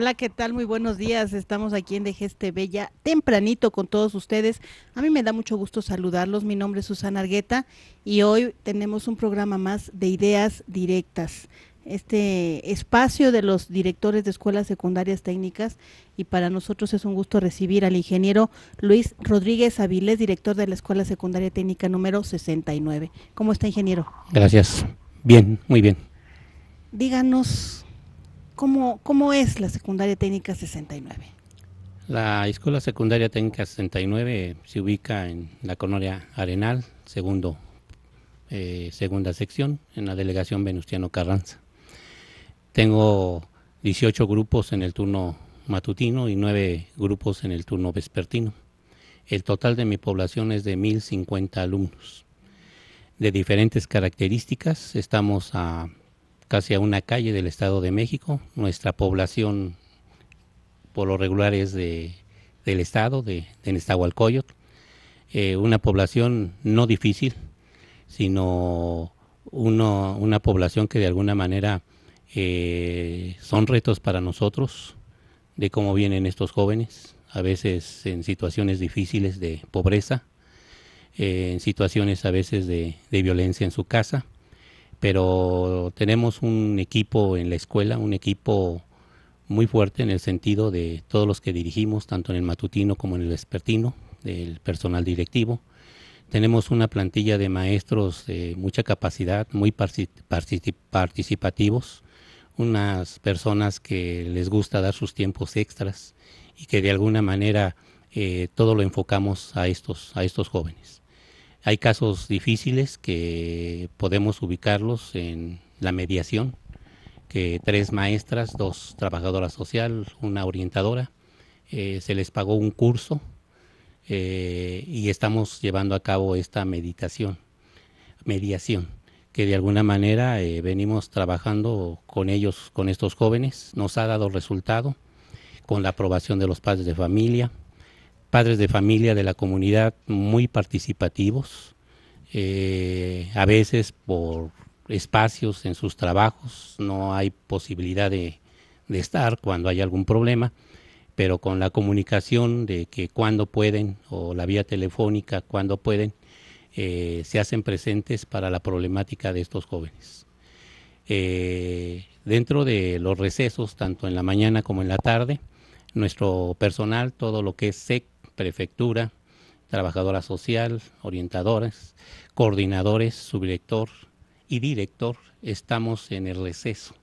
Hola, ¿qué tal? Muy buenos días. Estamos aquí en Dejeste Bella tempranito con todos ustedes. A mí me da mucho gusto saludarlos. Mi nombre es Susana Argueta y hoy tenemos un programa más de ideas directas. Este espacio de los directores de escuelas secundarias técnicas y para nosotros es un gusto recibir al ingeniero Luis Rodríguez Avilés, director de la Escuela Secundaria Técnica número 69. ¿Cómo está, ingeniero? Gracias. Bien, muy bien. Díganos ¿Cómo, es la secundaria técnica 69? La Escuela Secundaria Técnica 69 se ubica en la colonia Arenal, segundo, eh, segunda sección, en la delegación Venustiano Carranza. Tengo 18 grupos en el turno matutino y 9 grupos en el turno vespertino. El total de mi población es de 1.050 alumnos. De diferentes características, estamos a casi a una calle del Estado de México. Nuestra población por lo regular es de, del Estado, de, de eh, una población no difícil, sino una población que de alguna manera eh, son retos para nosotros de cómo vienen estos jóvenes, a veces en situaciones difíciles de pobreza, eh, en situaciones a veces de violencia en su casa pero tenemos un equipo en la escuela, un equipo muy fuerte en el sentido de todos los que dirigimos, tanto en el matutino como en el vespertino, el personal directivo. Tenemos una plantilla de maestros de mucha capacidad, muy participativos, unas personas que les gusta dar sus tiempos extras y que de alguna manera eh, todo lo enfocamos a estos, a estos jóvenes. Hay casos difíciles que podemos ubicarlos en la mediación, que tres maestras, dos trabajadoras sociales, una orientadora, eh, se les pagó un curso eh, y estamos llevando a cabo esta meditación, mediación, que de alguna manera eh, venimos trabajando con ellos, con estos jóvenes, nos ha dado resultado con la aprobación de los padres de familia, padres de familia de la comunidad muy participativos, eh, a veces por espacios en sus trabajos, no hay posibilidad de, estar cuando hay algún problema, pero con la comunicación de que cuando pueden o la vía telefónica cuando pueden, eh, se hacen presentes para la problemática de estos jóvenes. Eh, dentro de los recesos, tanto en la mañana como en la tarde, nuestro personal, todo lo que es SEC, prefectura, trabajadora social, orientadores, coordinadores, subdirector y director, estamos en el receso.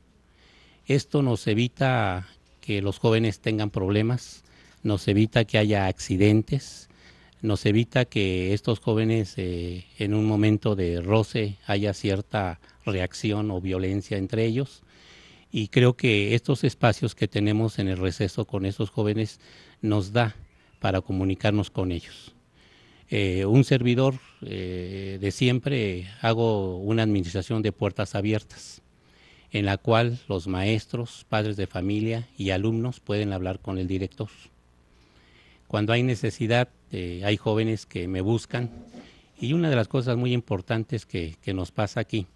Esto nos evita que los jóvenes tengan problemas, nos evita que haya accidentes, nos evita que estos jóvenes eh, en un momento de roce haya cierta reacción o violencia entre ellos. Y creo que estos espacios que tenemos en el receso con esos jóvenes nos da para comunicarnos con ellos. Eh, un servidor eh, de siempre hago una administración de puertas abiertas, en la cual los maestros, padres de familia y alumnos pueden hablar con el director. Cuando hay necesidad, eh, hay jóvenes que me buscan y una de las cosas muy importantes que, que nos pasa aquí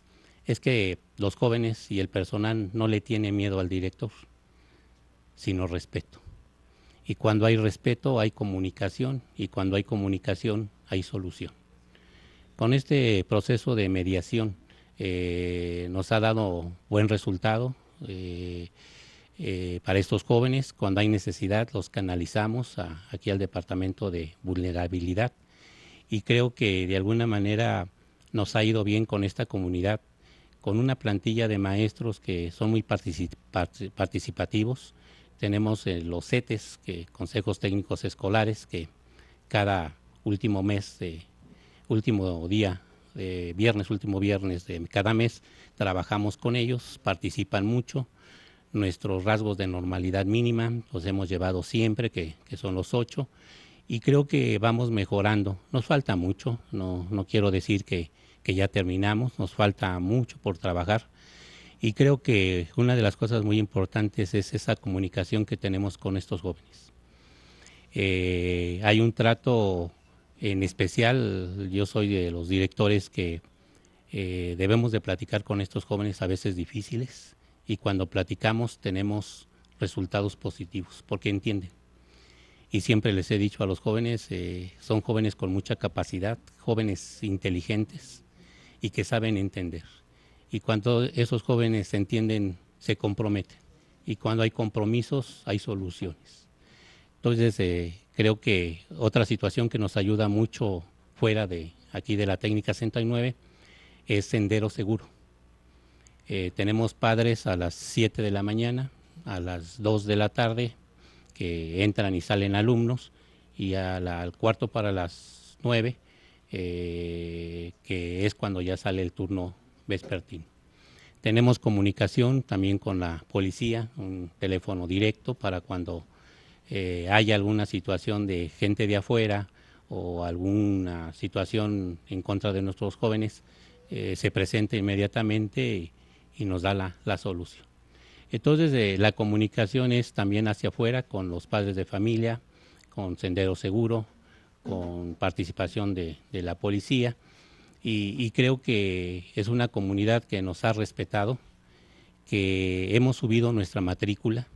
es que los jóvenes y el personal no le tiene miedo al director, sino respeto. Y cuando hay respeto hay comunicación y cuando hay comunicación hay solución. Con este proceso de mediación eh, nos ha dado buen resultado. Eh, eh, para estos jóvenes. Cuando hay necesidad, los canalizamos aquí al Departamento de Vulnerabilidad. Y creo que de alguna manera nos ha ido bien con esta comunidad, con una plantilla de maestros que son muy participativos, tenemos eh, los CETES, que, Consejos Técnicos Escolares, que cada último mes, eh, último día, eh, viernes, último viernes de cada mes, trabajamos con ellos, participan mucho. Nuestros rasgos de normalidad mínima los hemos llevado siempre, que, son los ocho, y creo que vamos mejorando. Nos falta mucho, no, no quiero decir que ya terminamos, nos falta mucho por trabajar y creo que una de las cosas muy importantes es esa comunicación que tenemos con estos jóvenes. Eh, hay un trato en especial, yo soy de los directores que eh, debemos de platicar con estos jóvenes a veces difíciles y cuando platicamos tenemos resultados positivos porque entienden. Y siempre les he dicho a los jóvenes, eh, son jóvenes con mucha capacidad, jóvenes inteligentes y que saben entender y cuando esos jóvenes se entienden, se comprometen. Y cuando hay compromisos, hay soluciones. Entonces, eh, creo que otra situación que nos ayuda mucho fuera de aquí de la técnica 69 es Sendero Seguro. Eh, tenemos padres a las 7 de la mañana, a las 2 de la tarde, que entran y salen alumnos, y al cuarto para las 9, eh, que es cuando ya sale el turno vespertino. Tenemos comunicación también con la policía, un teléfono directo para cuando eh, haya alguna situación de gente de afuera o alguna situación en contra de nuestros jóvenes, eh, se presente inmediatamente y, nos da la, solución. Entonces, eh, la comunicación es también hacia afuera con los padres de familia, con Sendero Seguro, con participación de la policía y, creo que es una comunidad que nos ha respetado, que hemos subido nuestra matrícula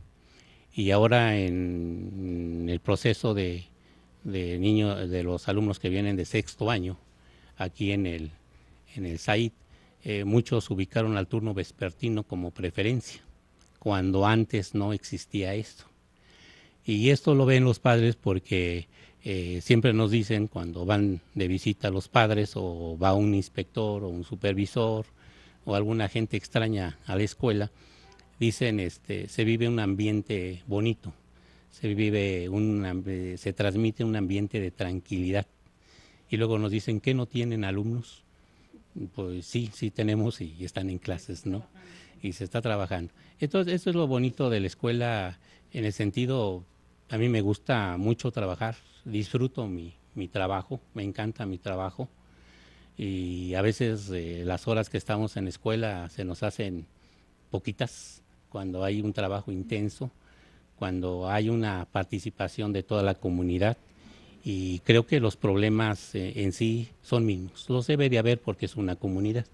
y ahora en, el proceso de, niños, de los alumnos que vienen de sexto año aquí en el, en SAID, eh, muchos ubicaron al turno vespertino como preferencia, cuando antes no existía esto. Y esto lo ven los padres porque eh, siempre nos dicen cuando van de visita los padres o va un inspector o un supervisor o alguna gente extraña a la escuela, dicen este, se vive un ambiente bonito, se vive un, se transmite un ambiente de tranquilidad. Y luego nos dicen que no tienen alumnos. Pues sí, sí tenemos y están en clases, ¿no? Y se está trabajando. Entonces, eso es lo bonito de la escuela en el sentido, a mí me gusta mucho trabajar, disfruto mi, trabajo, me encanta mi trabajo y a veces eh, las horas que estamos en escuela se nos hacen poquitas cuando hay un trabajo intenso, cuando hay una participación de toda la comunidad y creo que los problemas eh, en sí son mínimos. Los de haber porque es una comunidad,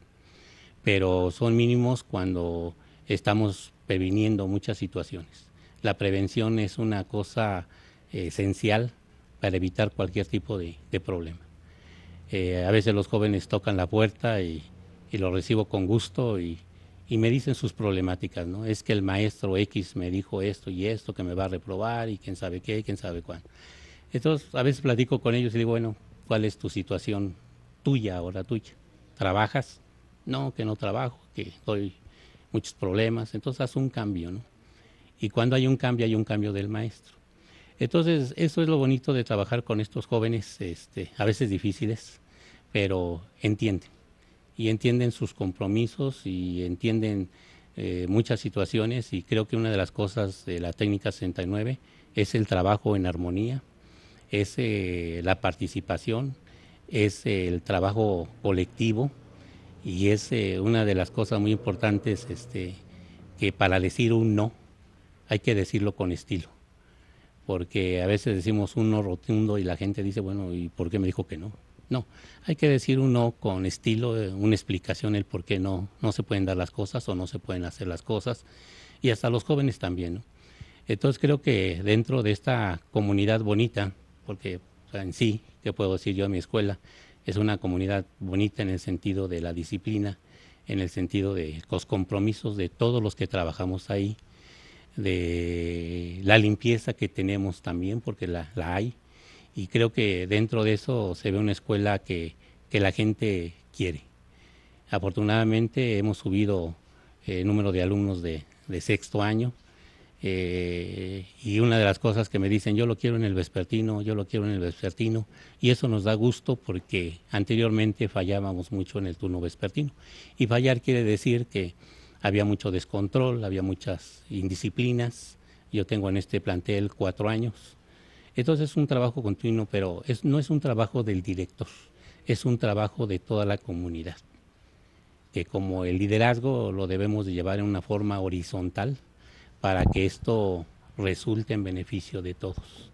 pero son mínimos cuando estamos previniendo muchas situaciones. La prevención es una cosa eh, esencial para evitar cualquier tipo de, problema. Eh, a veces los jóvenes tocan la puerta y, lo recibo con gusto y, me dicen sus problemáticas, ¿no? Es que el maestro X me dijo esto y esto, que me va a reprobar y quién sabe qué, quién sabe cuándo. Entonces, a veces platico con ellos y digo, bueno, ¿cuál es tu situación tuya ahora tuya? ¿Trabajas? No, que no trabajo, que doy muchos problemas. Entonces, haz un cambio, ¿no? Y cuando hay un cambio, hay un cambio del maestro. Entonces, eso es lo bonito de trabajar con estos jóvenes, este, a veces difíciles, pero entienden. Y entienden sus compromisos y entienden eh, muchas situaciones y creo que una de las cosas de la técnica 69 es el trabajo en armonía, es eh, la participación, es el trabajo colectivo y es eh, una de las cosas muy importantes este, que para decir un no hay que decirlo con estilo porque a veces decimos un no rotundo y la gente dice, bueno, ¿y por qué me dijo que no? No, hay que decir un no con estilo, eh, una explicación, el por qué no, no se pueden dar las cosas o no se pueden hacer las cosas, y hasta los jóvenes también. Entonces creo que dentro de esta comunidad bonita, porque en sí, qué puedo decir yo a mi escuela, es una comunidad bonita en el sentido de la disciplina, en el sentido de los compromisos de todos los que trabajamos ahí, de la limpieza que tenemos también, porque la, hay. Y creo que dentro de eso se ve una escuela que, la gente quiere. Afortunadamente hemos subido el eh, número de alumnos de, sexto año. Eh, y una de las cosas que me dicen, yo lo quiero en el vespertino, yo lo quiero en el vespertino, y eso nos da gusto porque anteriormente fallábamos mucho en el turno vespertino. Y fallar quiere decir que había mucho descontrol, había muchas indisciplinas. Yo tengo en este plantel cuatro años. Entonces es un trabajo continuo, pero es, no es un trabajo del director, es un trabajo de toda la comunidad, que como el liderazgo lo debemos de llevar en una forma horizontal para que esto resulte en beneficio de todos.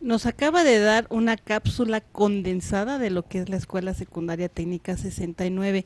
Nos acaba de dar una cápsula condensada de lo que es la Escuela Secundaria Técnica 69.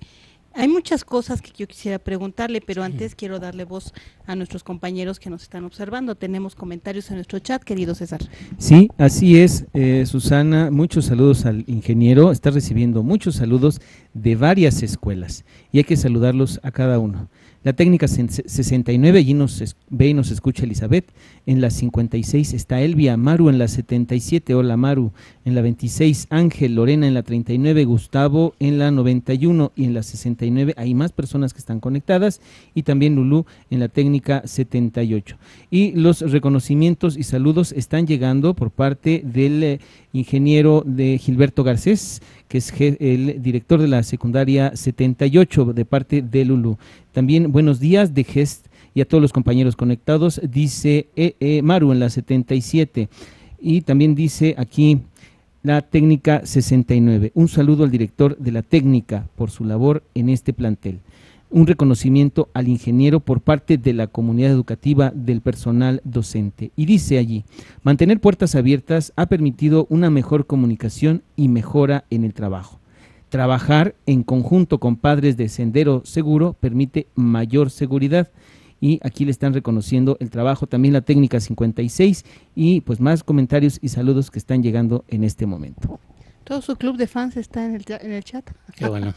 Hay muchas cosas que yo quisiera preguntarle, pero antes quiero darle voz a nuestros compañeros que nos están observando. Tenemos comentarios en nuestro chat, querido César. Sí, así es, eh, Susana. Muchos saludos al ingeniero. Está recibiendo muchos saludos de varias escuelas y hay que saludarlos a cada uno. La técnica 69, allí nos ve y nos escucha Elizabeth. En la 56 está Elvia, Maru en la 77, hola Maru. En la 26, Ángel, Lorena en la 39, Gustavo en la 91 y en la 69 hay más personas que están conectadas y también Lulú en la técnica 78. Y los reconocimientos y saludos están llegando por parte del eh, ingeniero de Gilberto Garcés, que es el director de la secundaria 78 de parte de Lulú. También buenos días de Gest y a todos los compañeros conectados, dice eh, eh, Maru en la 77. Y también dice aquí la técnica 69. Un saludo al director de la técnica por su labor en este plantel. Un reconocimiento al ingeniero por parte de la comunidad educativa del personal docente. Y dice allí, mantener puertas abiertas ha permitido una mejor comunicación y mejora en el trabajo trabajar en conjunto con padres de Sendero Seguro permite mayor seguridad. Y aquí le están reconociendo el trabajo, también la técnica 56 y pues más comentarios y saludos que están llegando en este momento. Todo su club de fans está en el, en el chat. Qué bueno.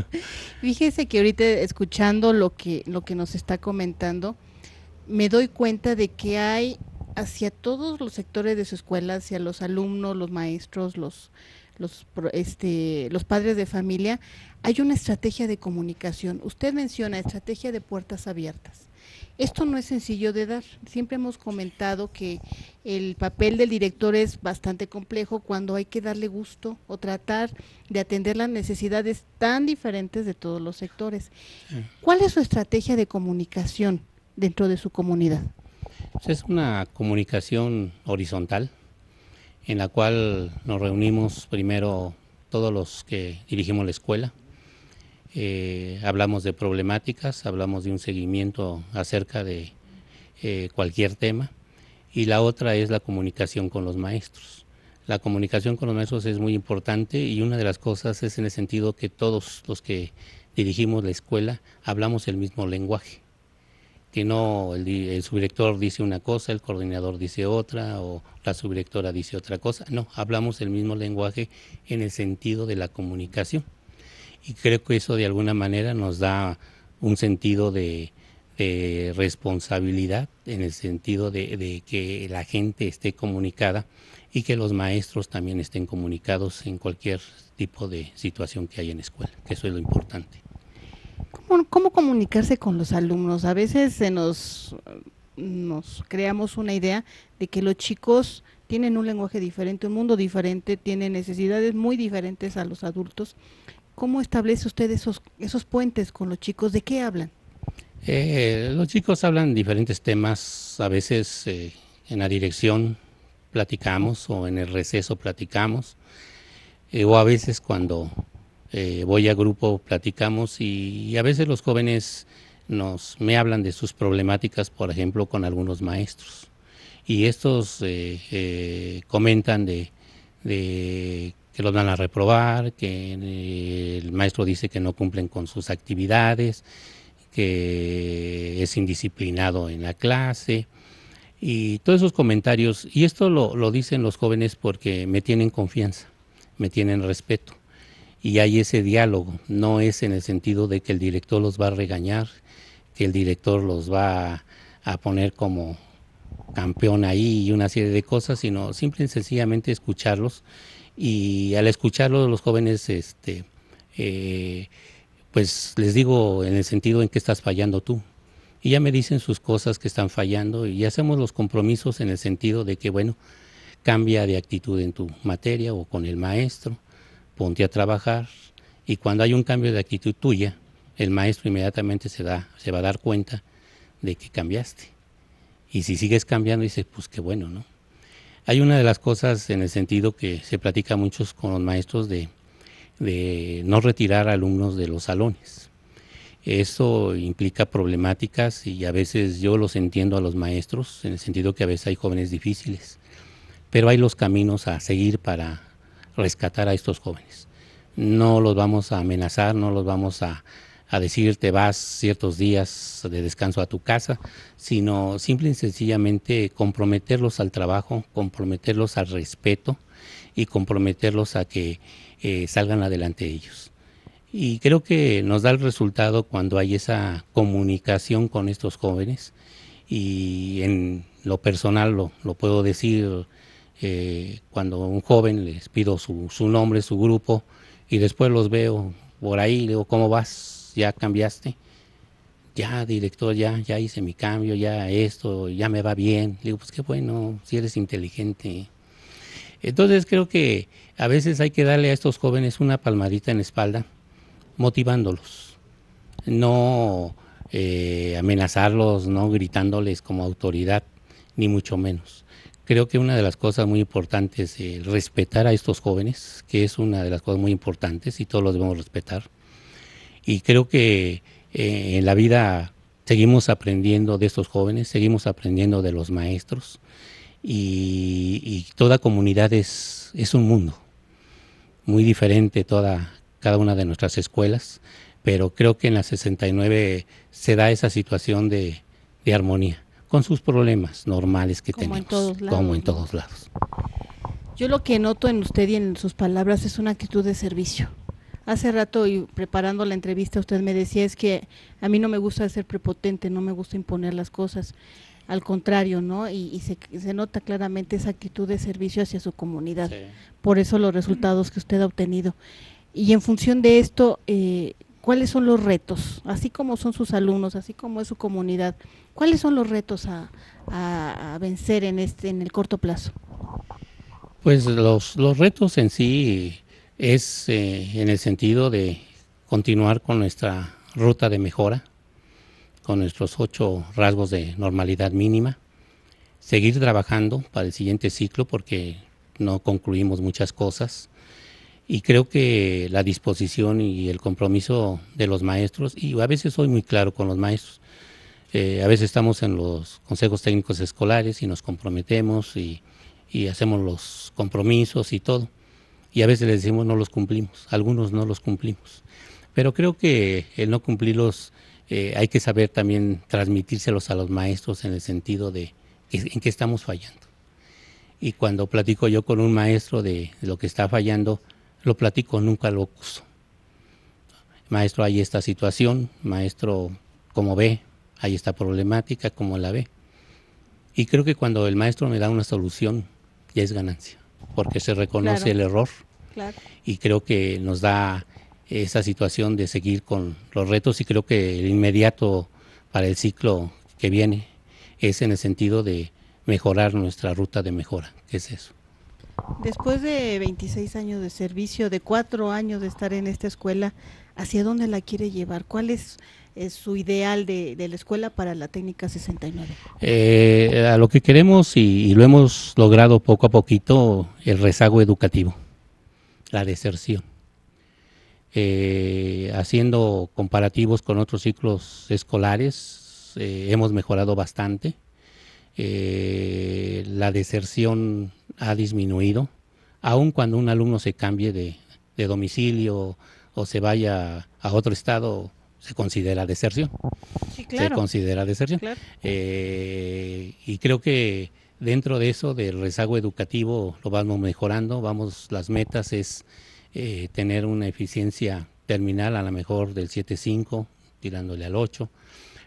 Fíjese que ahorita escuchando lo que, lo que nos está comentando, me doy cuenta de que hay hacia todos los sectores de su escuela, hacia los alumnos, los maestros, los, los, este, los padres de familia, hay una estrategia de comunicación. Usted menciona estrategia de puertas abiertas. Esto no es sencillo de dar. Siempre hemos comentado que el papel del director es bastante complejo cuando hay que darle gusto o tratar de atender las necesidades tan diferentes de todos los sectores. ¿Cuál es su estrategia de comunicación dentro de su comunidad? Pues es una comunicación horizontal, en la cual nos reunimos primero todos los que dirigimos la escuela. Eh, hablamos de problemáticas, hablamos de un seguimiento acerca de eh, cualquier tema y la otra es la comunicación con los maestros. La comunicación con los maestros es muy importante y una de las cosas es en el sentido que todos los que dirigimos la escuela hablamos el mismo lenguaje que no, el, subdirector dice una cosa, el coordinador dice otra, o la subdirectora dice otra cosa. No, hablamos el mismo lenguaje en el sentido de la comunicación. Y creo que eso de alguna manera nos da un sentido de, responsabilidad, en el sentido de, que la gente esté comunicada y que los maestros también estén comunicados en cualquier tipo de situación que hay en escuela, que eso es lo importante. ¿cómo, comunicarse con los alumnos? A veces se nos, creamos una idea de que los chicos tienen un lenguaje diferente, un mundo diferente, tienen necesidades muy diferentes a los adultos. ¿Cómo establece usted esos, puentes con los chicos? ¿De qué hablan? Eh, los chicos hablan diferentes temas, a veces eh, en la dirección platicamos o en el receso platicamos, eh, o a veces cuando eh, voy a grupo, platicamos y, a veces los jóvenes nos me hablan de sus problemáticas, por ejemplo, con algunos maestros. Y estos eh, eh, comentan de, que los van a reprobar, que el maestro dice que no cumplen con sus actividades, que es indisciplinado en la clase. Y todos esos comentarios, y esto lo dicen los jóvenes porque me tienen confianza, me tienen respeto y hay ese diálogo. No es en el sentido de que el director los va a regañar, que el director los va a, poner como campeón ahí y una serie de cosas, sino simple y sencillamente escucharlos. Y al escucharlos los jóvenes, este, eh, pues les digo en el sentido en que estás fallando tú. Y ya me dicen sus cosas que están fallando y hacemos los compromisos en el sentido de que, bueno, cambia de actitud en tu materia o con el maestro ponte a trabajar y cuando hay un cambio de actitud tuya, el maestro inmediatamente se, da, se va a dar cuenta de que cambiaste. Y si sigues cambiando, dices, pues qué bueno, ¿no? Hay una de las cosas en el sentido que se platica muchos con los maestros de, de no retirar alumnos de los salones. Eso implica problemáticas y a veces yo los entiendo a los maestros, en el sentido que a veces hay jóvenes difíciles, pero hay los caminos a seguir para rescatar a estos jóvenes. No los vamos a amenazar, no los vamos a, a decir te vas ciertos días de descanso a tu casa, sino simple y sencillamente comprometerlos al trabajo, comprometerlos al respeto y comprometerlos a que eh, salgan adelante ellos. Y creo que nos da el resultado cuando hay esa comunicación con estos jóvenes y en lo personal lo, lo puedo decir eh, cuando un joven les pido su, su, nombre, su grupo, y después los veo por ahí, le digo, ¿cómo vas? ¿Ya cambiaste? Ya, director, ya, ya hice mi cambio, ya esto, ya me va bien. digo, pues qué bueno, si eres inteligente. Entonces creo que a veces hay que darle a estos jóvenes una palmadita en la espalda, motivándolos, no eh, amenazarlos, no gritándoles como autoridad, ni mucho menos Creo que una de las cosas muy importantes es respetar a estos jóvenes, que es una de las cosas muy importantes y todos los debemos respetar. Y creo que eh, en la vida seguimos aprendiendo de estos jóvenes, seguimos aprendiendo de los maestros y, toda comunidad es, un mundo, muy diferente toda, cada una de nuestras escuelas, pero creo que en la 69 se da esa situación de armonía con sus problemas normales que como tenemos, como en todos lados. Yo lo que noto en usted y en sus palabras es una actitud de servicio. Hace rato y preparando la entrevista usted me decía es que a mí no me gusta ser prepotente, no me gusta imponer las cosas, al contrario, ¿no? Y, se, nota claramente esa actitud de servicio hacia su comunidad. Por eso los resultados que usted ha obtenido. Y en función de esto, eh, cuáles son los retos, así como son sus alumnos, así como es su comunidad, cuáles son los retos a, vencer en este, en el corto plazo. Pues los, retos en sí es eh, en el sentido de continuar con nuestra ruta de mejora, con nuestros ocho rasgos de normalidad mínima, seguir trabajando para el siguiente ciclo porque no concluimos muchas cosas, y creo que la disposición y el compromiso de los maestros, y a veces soy muy claro con los maestros, eh, a veces estamos en los consejos técnicos escolares y nos comprometemos y, y, hacemos los compromisos y todo, y a veces les decimos no los cumplimos, algunos no los cumplimos, pero creo que el no cumplirlos eh, hay que saber también transmitírselos a los maestros en el sentido de en qué estamos fallando. Y cuando platico yo con un maestro de lo que está fallando, lo platico, nunca lo acuso. Maestro, hay esta situación, maestro, como ve, hay esta problemática, como la ve. Y creo que cuando el maestro me da una solución, ya es ganancia, porque se reconoce el error. Y creo que nos da esa situación de seguir con los retos y creo que el inmediato para el ciclo que viene es en el sentido de mejorar nuestra ruta de mejora, que es eso. Después de 26 años de servicio, de cuatro años de estar en esta escuela, ¿hacia dónde la quiere llevar? ¿Cuál es, su ideal de, la escuela para la técnica 69? Eh, a lo que queremos, y, lo hemos logrado poco a poquito, el rezago educativo, la deserción. Eh, haciendo comparativos con otros ciclos escolares, eh, hemos mejorado bastante. la deserción ha disminuido, aun cuando un alumno se cambie de, domicilio o se vaya a otro estado, se considera deserción. Se considera deserción. Eh, y creo que dentro de eso, del rezago educativo, lo vamos mejorando. Vamos, las metas es eh, tener una eficiencia terminal a lo mejor del 7.5, tirándole al 8.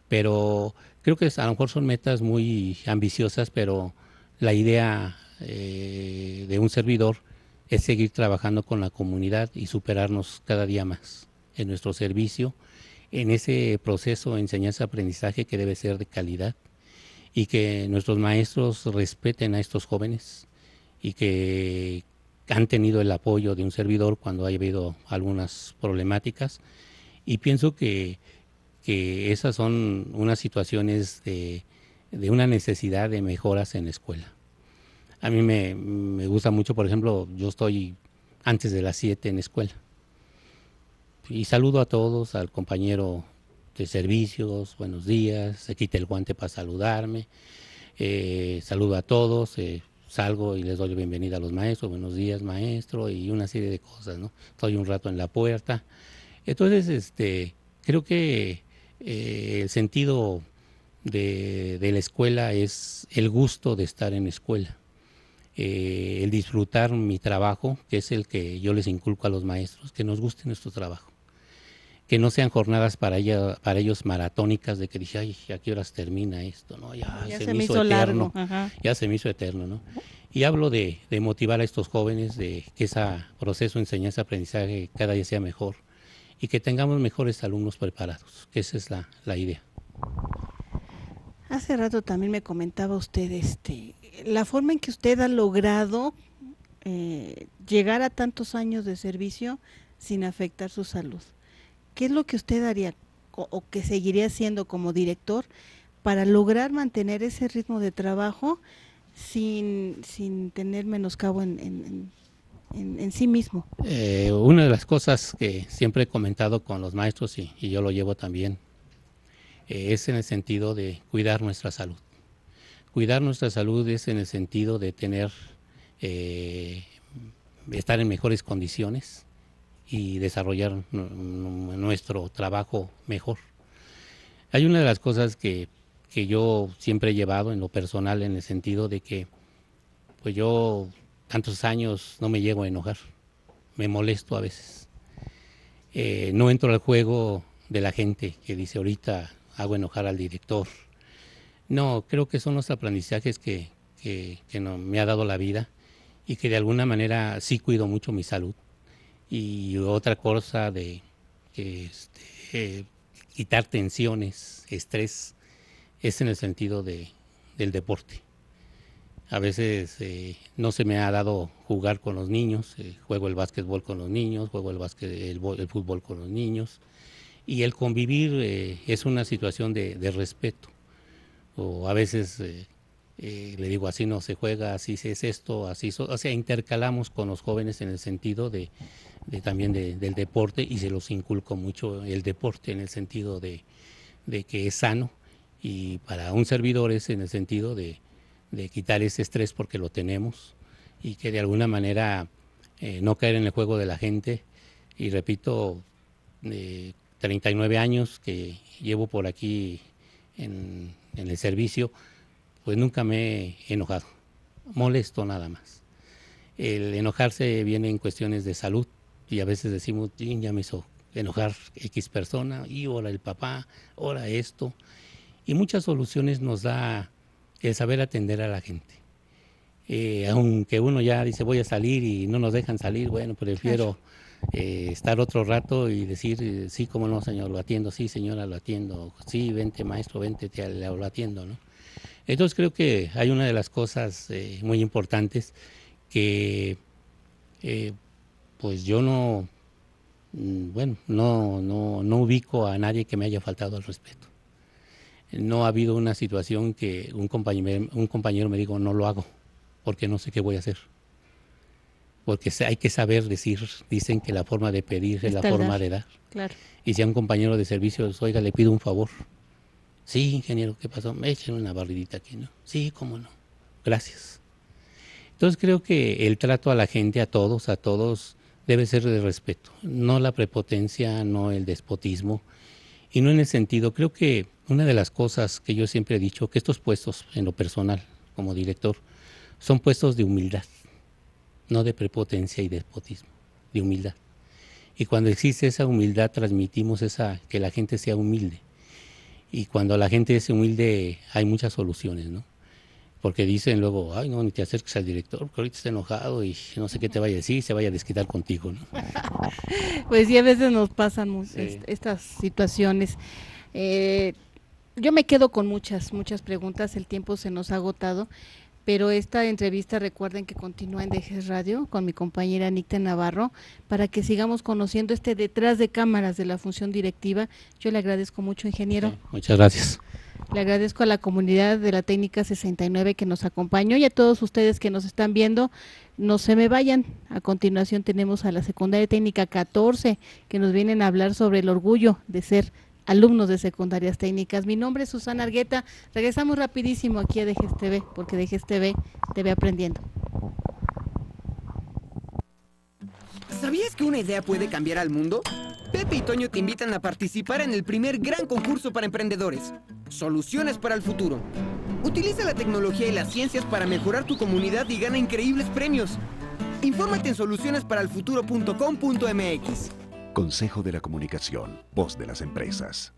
Pero creo que a lo mejor son metas muy ambiciosas, pero la idea eh, de un servidor es seguir trabajando con la comunidad y superarnos cada día más en nuestro servicio, en ese proceso de enseñanza-aprendizaje que debe ser de calidad y que nuestros maestros respeten a estos jóvenes y que han tenido el apoyo de un servidor cuando ha habido algunas problemáticas y pienso que, esas son unas situaciones de, de una necesidad de mejoras en la escuela a mí me, gusta mucho, por ejemplo, yo estoy antes de las 7 en escuela. Y saludo a todos, al compañero de servicios, buenos días, se quita el guante para saludarme, eh, saludo a todos, eh, salgo y les doy bienvenida a los maestros, buenos días maestro, y una serie de cosas, ¿no? Estoy un rato en la puerta. Entonces, este, creo que eh, el sentido de, de la escuela es el gusto de estar en escuela. Eh, el disfrutar mi trabajo, que es el que yo les inculco a los maestros, que nos guste nuestro trabajo. Que no sean jornadas para, ella, para ellos maratónicas de que dije, ay, ¿a qué horas termina esto? No, ya, se, me hizo, eterno. Ya se me hizo eterno, ¿no? Y hablo de, motivar a estos jóvenes, de que ese proceso enseñanza-aprendizaje cada día sea mejor y que tengamos mejores alumnos preparados, que esa es la, la idea. Hace rato también me comentaba usted este la forma en que usted ha logrado eh, llegar a tantos años de servicio sin afectar su salud. ¿Qué es lo que usted haría o, que seguiría haciendo como director para lograr mantener ese ritmo de trabajo sin, tener menoscabo en, en, sí mismo? Eh, una de las cosas que siempre he comentado con los maestros y, yo lo llevo también eh, es en el sentido de cuidar nuestra salud. Cuidar nuestra salud es en el sentido de tener, eh, estar en mejores condiciones y desarrollar nuestro trabajo mejor. Hay una de las cosas que, yo siempre he llevado en lo personal, en el sentido de que, pues yo tantos años no me llego a enojar, me molesto a veces. Eh, no entro al juego de la gente que dice ahorita hago enojar al director, no, creo que son los aprendizajes que, me ha dado la vida y que de alguna manera sí cuido mucho mi salud. Y otra cosa de que este, eh, quitar tensiones, estrés, es en el sentido del deporte. A veces eh, no se me ha dado jugar con los niños, eh, juego el básquetbol con los niños, juego el, fútbol con los niños. Y el convivir es una situación de respeto o a veces eh, eh, le digo así no se juega, así es esto, así o sea, intercalamos con los jóvenes en el sentido de, también del deporte y se los inculco mucho el deporte en el sentido de, que es sano y para un servidor es en el sentido de, quitar ese estrés porque lo tenemos y que de alguna manera eh, no caer en el juego de la gente y repito, 39 años que llevo por aquí en en el servicio, pues nunca me he enojado, molesto nada más. El enojarse viene en cuestiones de salud y a veces decimos, ya me hizo enojar X persona, y ahora el papá, ahora esto. Y muchas soluciones nos da el saber atender a la gente. Eh, aunque uno ya dice voy a salir y no nos dejan salir, bueno, prefiero... Eh, estar otro rato y decir, eh, sí, cómo no, señor, lo atiendo, sí, señora, lo atiendo, sí, vente, maestro, vente, te, lo atiendo, ¿no? Entonces creo que hay una de las cosas eh, muy importantes que, pues yo no, mm, bueno, no, no, no ubico a nadie que me haya faltado al respeto. No ha habido una situación que un compañero, un compañero me diga no lo hago, porque no sé qué voy a hacer porque hay que saber decir, dicen que la forma de pedir es, la forma de dar. Y si a un compañero de servicio, oiga, le pido un favor. Sí, ingeniero, ¿qué pasó? Me echen una barridita aquí, ¿no? Sí, cómo no. Gracias. Entonces creo que el trato a la gente, a todos, a todos, debe ser de respeto. No la prepotencia, no el despotismo. Y no en el sentido, creo que una de las cosas que yo siempre he dicho, que estos puestos en lo personal, como director, son puestos de humildad no de prepotencia y despotismo, de humildad. Y cuando existe esa humildad, transmitimos esa, que la gente sea humilde. Y cuando la gente es humilde, hay muchas soluciones, ¿no? Porque dicen luego, ay, no, ni te acerques al director, porque ahorita está enojado y no sé qué te vaya a decir, se vaya a desquitar contigo, ¿no? pues sí, a veces nos pasan estas situaciones. Eh, yo me quedo con muchas, muchas preguntas, el tiempo se nos ha agotado pero esta entrevista recuerden que continúa en Dejes Radio con mi compañera Nicta Navarro para que sigamos conociendo este detrás de cámaras de la función directiva. Yo le agradezco mucho, ingeniero. muchas gracias. Le agradezco a la comunidad de la Técnica 69 que nos acompañó y a todos ustedes que nos están viendo. No se me vayan. A continuación tenemos a la Secundaria Técnica 14 que nos vienen a hablar sobre el orgullo de ser alumnos de secundarias técnicas. Mi nombre es Susana Argueta. Regresamos rapidísimo aquí a Dejes porque Dejes TV te ve aprendiendo. ¿Sabías que una idea puede cambiar al mundo? Pepe y Toño te invitan a participar en el primer gran concurso para emprendedores. Soluciones para el futuro. Utiliza la tecnología y las ciencias para mejorar tu comunidad y gana increíbles premios. Infórmate en solucionesparalfuturo.com.mx. Consejo de la Comunicación, voz de las empresas.